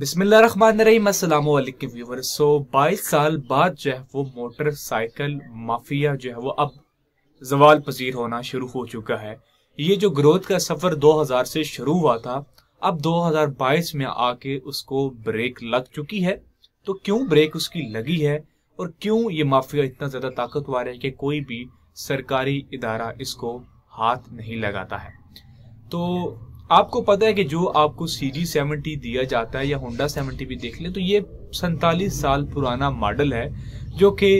बिस्मिल्लाहमानिक सो 22 साल बाद जो है वो मोटरसाइकिल माफिया जो है वो अब जवाल पजीर होना शुरू हो चुका है ये जो ग्रोथ का सफ़र 2000 से शुरू हुआ था अब 2022 में आके उसको ब्रेक लग चुकी है तो क्यों ब्रेक उसकी लगी है और क्यों ये माफिया इतना ज़्यादा ताकतवर है कि कोई भी सरकारी इदारा इसको हाथ नहीं लगाता है तो आपको पता है कि जो आपको सी जी सेवेंटी दिया जाता है या होंडा सेवेंटी भी देख ले तो ये सैतालीस साल पुराना मॉडल है जो कि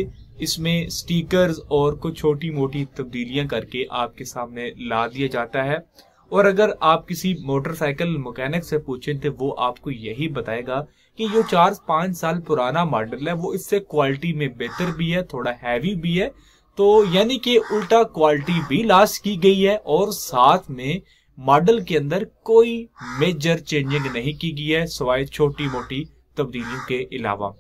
इसमें स्टिकर्स और कुछ छोटी मोटी तब्दीलियां करके आपके सामने ला दिया जाता है और अगर आप किसी मोटरसाइकिल मकैनिक से पूछें तो वो आपको यही बताएगा कि जो चार पाँच साल पुराना मॉडल है वो इससे क्वालिटी में बेहतर भी है थोड़ा हैवी भी है तो यानी कि उल्टा क्वालिटी भी लास्ट की गई है और साथ में मॉडल के अंदर कोई मेजर चेंजिंग नहीं की गई है सवाए छोटी मोटी तब्दीलियों के अलावा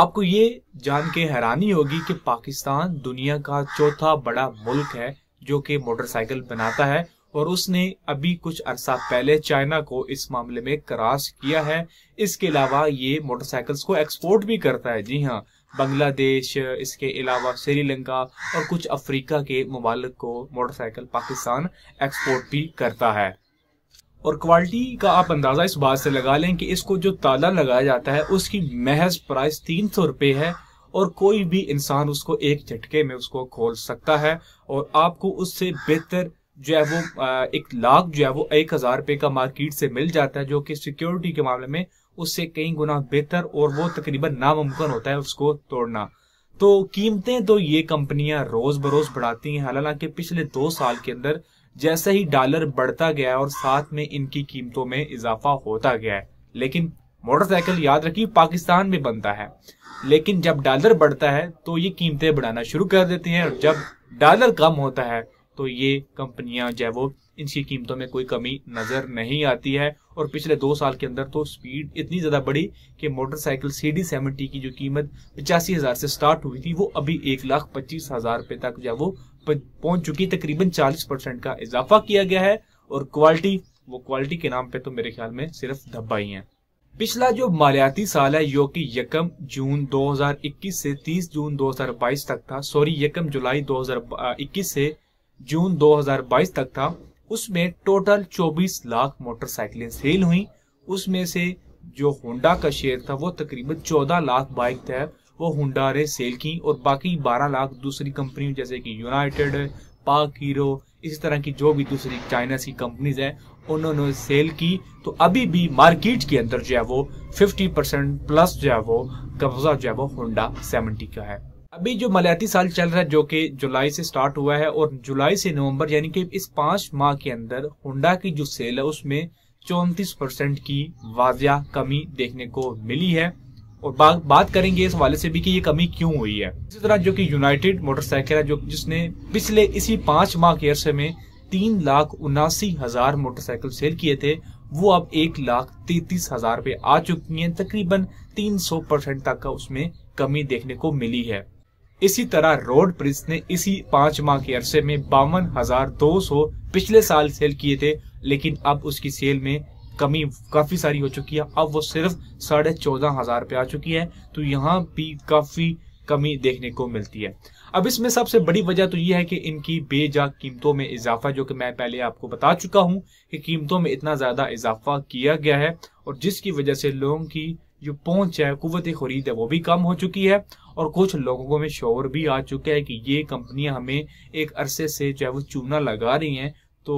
आपको ये जान के हैरानी होगी कि पाकिस्तान दुनिया का चौथा बड़ा मुल्क है जो कि मोटरसाइकिल बनाता है और उसने अभी कुछ अरसा पहले चाइना को इस मामले में क्रॉस किया है इसके अलावा ये मोटरसाइकिल्स को एक्सपोर्ट भी करता है जी हाँ बांग्लादेश इसके अलावा श्रीलंका और कुछ अफ्रीका के ममालक को मोटरसाइकिल पाकिस्तान एक्सपोर्ट भी करता है और क्वालिटी का आप अंदाज़ा इस बात से लगा लें कि इसको जो ताला लगाया जाता है उसकी महज प्राइस तीन सौ रुपये है और कोई भी इंसान उसको एक झटके में उसको खोल सकता है और आपको उससे बेहतर जो है वो एक लाख जो है वो एक हज़ार रुपये का मार्केट से मिल जाता है जो कि सिक्योरिटी के मामले में उससे कई गुना बेहतर और वो तकरीबन नामुमकिन होता है उसको तोड़ना तो कीमतें तो ये कंपनियां रोज बरोज बढ़ाती हैं हालांकि पिछले दो साल के अंदर जैसे ही डॉलर बढ़ता गया और साथ में इनकी कीमतों में इजाफा होता गया है लेकिन मोटरसाइकिल याद रखिए पाकिस्तान में बनता है लेकिन जब डॉलर बढ़ता है तो ये कीमतें बढ़ाना शुरू कर देती हैं और जब डॉलर कम होता है तो ये कंपनियां जो है वो इनकी कीमतों में कोई कमी नज़र नहीं आती है और पिछले दो साल के अंदर तो स्पीड इतनी ज़्यादा बढ़ी कि मोटरसाइकिल सी डी सेवेंटी की जो कीमत पचासी हज़ार से स्टार्ट हुई थी वो अभी एक लाख पच्चीस हज़ार रुपए तक जो है वो पहुंच चुकी तकरीबन चालीस परसेंट का इजाफा किया गया है और क्वालिटी वो क्वालिटी के नाम पे तो मेरे ख्याल में सिर्फ धब्बा ही है पिछला जो मालियाती साल है जो कि यकम जून 2021 से 30 जून 2022 तक था सॉरी यकम जुलाई 2021 से जून 2022 तक था उसमें टोटल 24 लाख मोटरसाइकिलें सेल हुई उसमें से जो होंडा का शेयर था वो तकरीबन 14 लाख बाइक थे वो होंडा ने सेल की और बाकी 12 लाख दूसरी कंपनी जैसे कि यूनाइटेड पाक हीरो इसी तरह की जो भी दूसरी चाइना की कंपनीज हैं उन्होंने सेल की तो अभी भी मार्केट के अंदर जो है वो 50 परसेंट प्लस जो है वो कब्जा जो है वो होंडा सेवेंटी का है अभी जो मलयाती साल चल रहा है जो कि जुलाई से स्टार्ट हुआ है और जुलाई से नवंबर यानी कि इस पांच माह के अंदर हुंडा की जो सेल है उसमें चौतीस परसेंट की वाजिया कमी देखने को मिली है और बा, बात करेंगे इस वाले से भी कि ये कमी क्यों हुई है इसी तरह जो कि यूनाइटेड मोटरसाइकिल है जो जिसने पिछले इसी पांच माह के अरसे में तीन लाख उनासी हजार मोटरसाइकिल सेल किए थे वो अब एक लाख तैतीस हजार पे आ चुकी है तकरीबन तीन सौ परसेंट तक का उसमें कमी देखने को मिली है इसी तरह रोड प्रिंस ने इसी पांच माह के अरसे में बावन हजार दो सौ पिछले साल सेल किए थे लेकिन अब उसकी सेल में कमी काफी सारी हो चुकी है अब वो सिर्फ साढ़े चौदह हजार पे आ चुकी है तो यहाँ भी काफी कमी देखने को मिलती है अब इसमें सबसे बड़ी वजह तो यह है कि इनकी बेजा कीमतों में इजाफा जो कि मैं पहले आपको बता चुका हूं कि कीमतों में इतना ज़्यादा इजाफा किया गया है और जिसकी वजह से लोगों की जो पहुंच है कुत खरीद है वो भी कम हो चुकी है और कुछ लोगों में शोर भी आ चुका है कि ये कंपनियां हमें एक अरसे से जो है वो चूना लगा रही हैं तो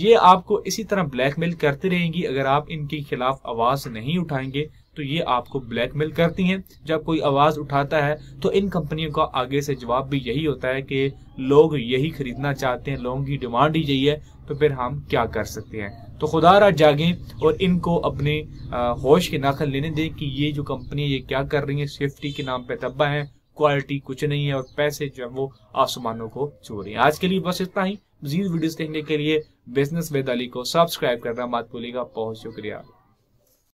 ये आपको इसी तरह ब्लैकमेल करती रहेंगी अगर आप इनके खिलाफ आवाज़ नहीं उठाएंगे तो ये आपको ब्लैकमेल करती हैं जब कोई आवाज़ उठाता है तो इन कंपनियों का आगे से जवाब भी यही होता है कि लोग यही खरीदना चाहते हैं लोगों की डिमांड ही यही है तो फिर हम क्या कर सकते हैं तो खुदा रात जागें और इनको अपने होश के नाखल लेने दें कि ये जो कंपनी ये क्या कर रही है सेफ्टी के नाम पे तब्बा है क्वालिटी कुछ नहीं है और पैसे जो है वो आसमानों को छू रही है आज के लिए बस इतना ही मजीद वीडियोस देखने के लिए बिजनेस वेद अली को सब्सक्राइब करना मत भूलिएगा बहुत शुक्रिया